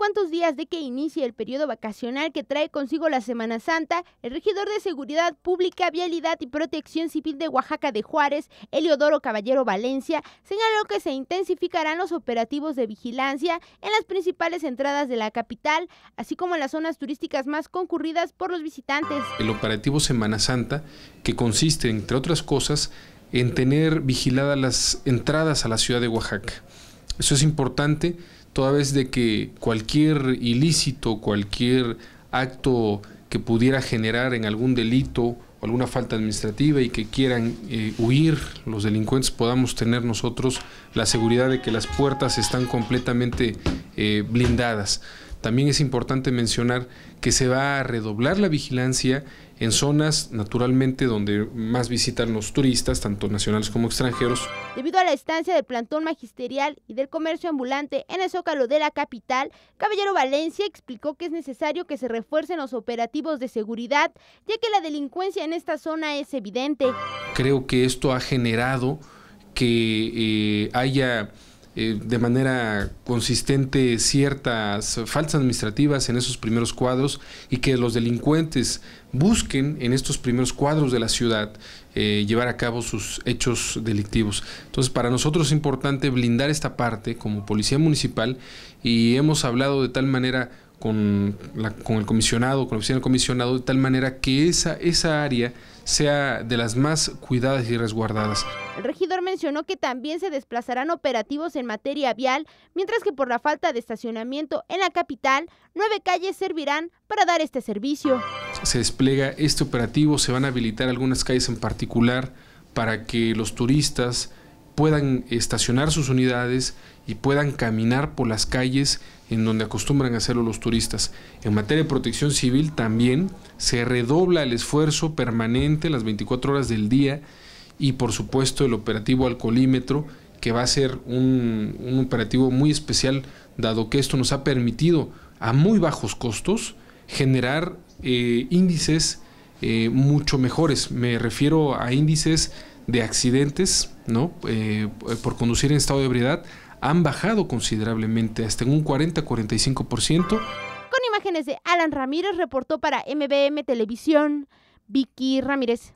Cuántos días de que inicie el periodo vacacional que trae consigo la Semana Santa, el regidor de Seguridad Pública, Vialidad y Protección Civil de Oaxaca de Juárez, Eliodoro Caballero Valencia, señaló que se intensificarán los operativos de vigilancia en las principales entradas de la capital, así como en las zonas turísticas más concurridas por los visitantes. El operativo Semana Santa, que consiste, entre otras cosas, en tener vigiladas las entradas a la ciudad de Oaxaca eso es importante, toda vez de que cualquier ilícito, cualquier acto que pudiera generar en algún delito o alguna falta administrativa y que quieran eh, huir los delincuentes, podamos tener nosotros la seguridad de que las puertas están completamente eh, blindadas. También es importante mencionar que se va a redoblar la vigilancia en zonas naturalmente donde más visitan los turistas, tanto nacionales como extranjeros. Debido a la estancia del plantón magisterial y del comercio ambulante en el zócalo de la capital, Caballero Valencia explicó que es necesario que se refuercen los operativos de seguridad, ya que la delincuencia en esta zona es evidente. Creo que esto ha generado que eh, haya eh, de manera consistente ciertas faltas administrativas en esos primeros cuadros y que los delincuentes busquen en estos primeros cuadros de la ciudad eh, llevar a cabo sus hechos delictivos. Entonces, para nosotros es importante blindar esta parte como policía municipal y hemos hablado de tal manera con, el comisionado, con la oficina del comisionado, de tal manera que esa, esa área sea de las más cuidadas y resguardadas. El regidor mencionó que también se desplazarán operativos en materia vial, mientras que por la falta de estacionamiento en la capital, nueve calles servirán para dar este servicio. Se despliega este operativo, se van a habilitar algunas calles en particular para que los turistas, puedan estacionar sus unidades y puedan caminar por las calles en donde acostumbran hacerlo los turistas. En materia de protección civil también se redobla el esfuerzo permanente las 24 horas del día y por supuesto el operativo alcoholímetro que va a ser un, operativo muy especial dado que esto nos ha permitido a muy bajos costos generar eh, índices eh, mucho mejores. Me refiero a índices de accidentes ¿no? Eh, por conducir en estado de ebriedad han bajado considerablemente, hasta en un 40-45%. Con imágenes de Alan Ramírez, reportó para MBM Televisión Vicky Ramírez.